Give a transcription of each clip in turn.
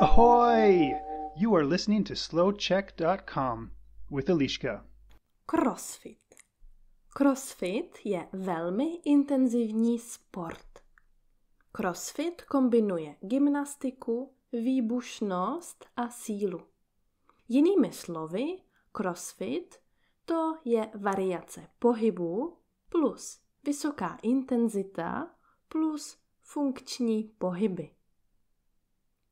Ahoy! You are listening to slowcheck.com with Eliška. Crossfit. Crossfit je velmi intenzivní sport. Crossfit kombinuje gymnastiku, výbušnost a sílu. Jinými slovy, crossfit to je variace pohybu plus vysoká intenzita plus funkční pohyby.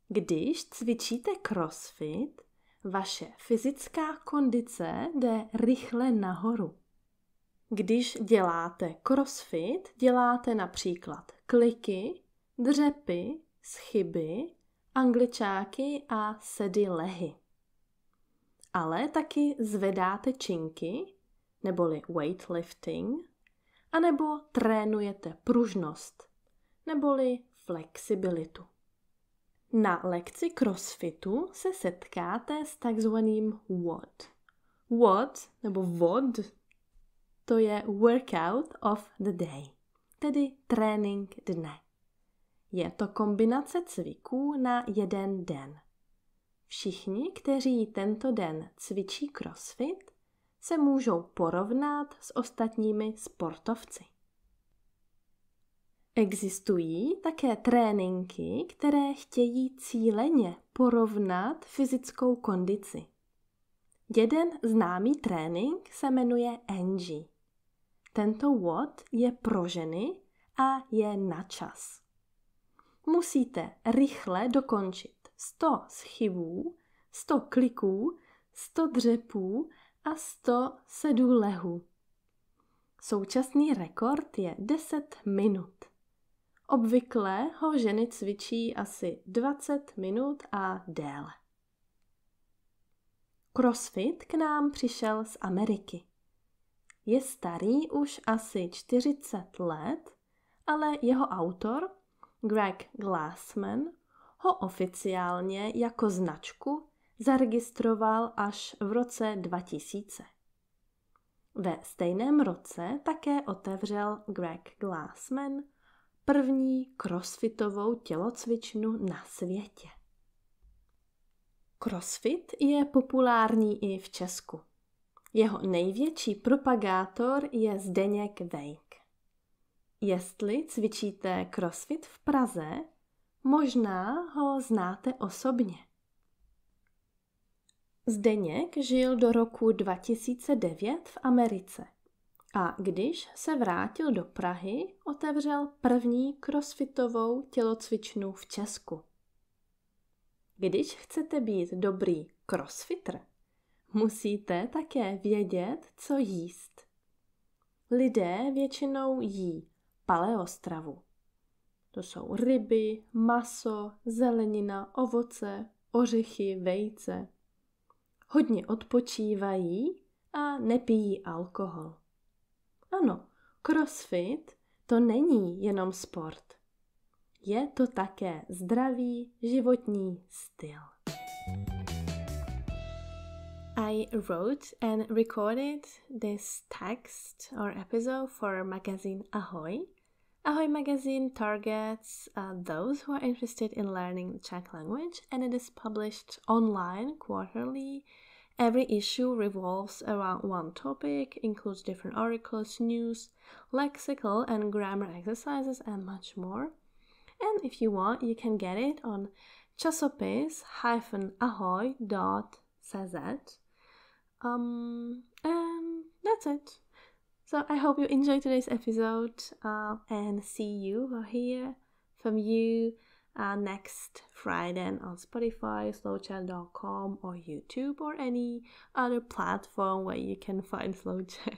Když cvičíte crossfit, vaše fyzická kondice jde rychle nahoru. Když děláte crossfit, děláte například kliky, dřepy, schyby, angličáky a sedy lehy. Ale taky zvedáte činky, neboli weightlifting, anebo trénujete pružnost, neboli flexibilitu. Na lekci crossfitu se setkáte s takzvaným WOD. WOD nebo VOD to je workout of the day, tedy trénink dne. Je to kombinace cviků na jeden den. Všichni, kteří tento den cvičí crossfit, se můžou porovnat s ostatními sportovci. Existují také tréninky, které chtějí cíleně porovnat fyzickou kondici. Jeden známý trénink se jmenuje Angie. Tento WOD je pro ženy a je na čas. Musíte rychle dokončit 100 schybů, 100 kliků, 100 dřepů a 100 sedů lehů. Současný rekord je 10 minut. Obvykle ho ženy cvičí asi 20 minut a déle. Crossfit k nám přišel z Ameriky. Je starý už asi 40 let, ale jeho autor, Greg Glassman, ho oficiálně jako značku zaregistroval až v roce 2000. Ve stejném roce také otevřel Greg Glassman první crossfitovou tělocvičnu na světě. Crossfit je populární i v Česku. Jeho největší propagátor je Zdeněk Vejk. Jestli cvičíte crossfit v Praze, možná ho znáte osobně. Zdeněk žil do roku 2009 v Americe a když se vrátil do Prahy, otevřel první crossfitovou tělocvičnu v Česku. Když chcete být dobrý crossfitter, musíte také vědět, co jíst. Lidé většinou jí paleostravu. To jsou ryby, maso, zelenina, ovoce, ořechy, vejce. Hodně odpočívají a nepijí alkohol. Ano, crossfit to není jenom sport. Je to také zdravý životní styl. I wrote and recorded this text or episode for magazine Ahoy. Ahoy magazine targets uh, those who are interested in learning Czech language and it is published online quarterly Every issue revolves around one topic, includes different articles, news, lexical and grammar exercises, and much more. And if you want, you can get it on chasopis-ahoy.cz. Um, and that's it. So I hope you enjoyed today's episode uh, and see you or hear from you uh, next Friday on Spotify, slowchat.com, or YouTube, or any other platform where you can find Slowchat.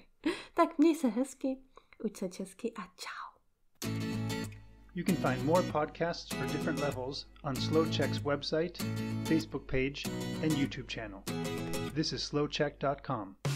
Tak měj se hezky, uč se česky a ciao. You can find more podcasts for different levels on SlowCheck's website, Facebook page, and YouTube channel. This is slowcheck.com.